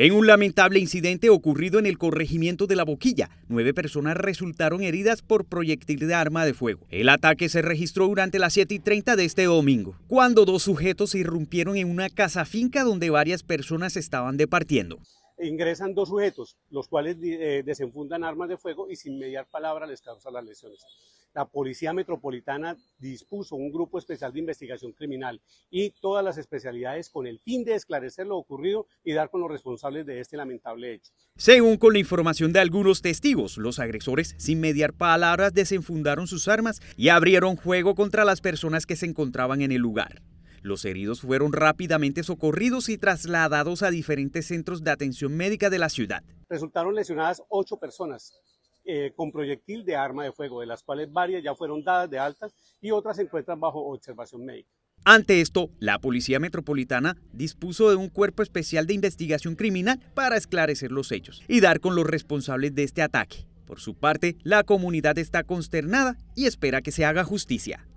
En un lamentable incidente ocurrido en el corregimiento de La Boquilla, nueve personas resultaron heridas por proyectil de arma de fuego. El ataque se registró durante las 7 y 30 de este domingo, cuando dos sujetos irrumpieron en una casa finca donde varias personas estaban departiendo ingresan dos sujetos, los cuales eh, desenfundan armas de fuego y sin mediar palabra les causan las lesiones. La Policía Metropolitana dispuso un grupo especial de investigación criminal y todas las especialidades con el fin de esclarecer lo ocurrido y dar con los responsables de este lamentable hecho. Según con la información de algunos testigos, los agresores sin mediar palabras desenfundaron sus armas y abrieron fuego contra las personas que se encontraban en el lugar. Los heridos fueron rápidamente socorridos y trasladados a diferentes centros de atención médica de la ciudad. Resultaron lesionadas ocho personas eh, con proyectil de arma de fuego, de las cuales varias ya fueron dadas de alta y otras se encuentran bajo observación médica. Ante esto, la Policía Metropolitana dispuso de un cuerpo especial de investigación criminal para esclarecer los hechos y dar con los responsables de este ataque. Por su parte, la comunidad está consternada y espera que se haga justicia.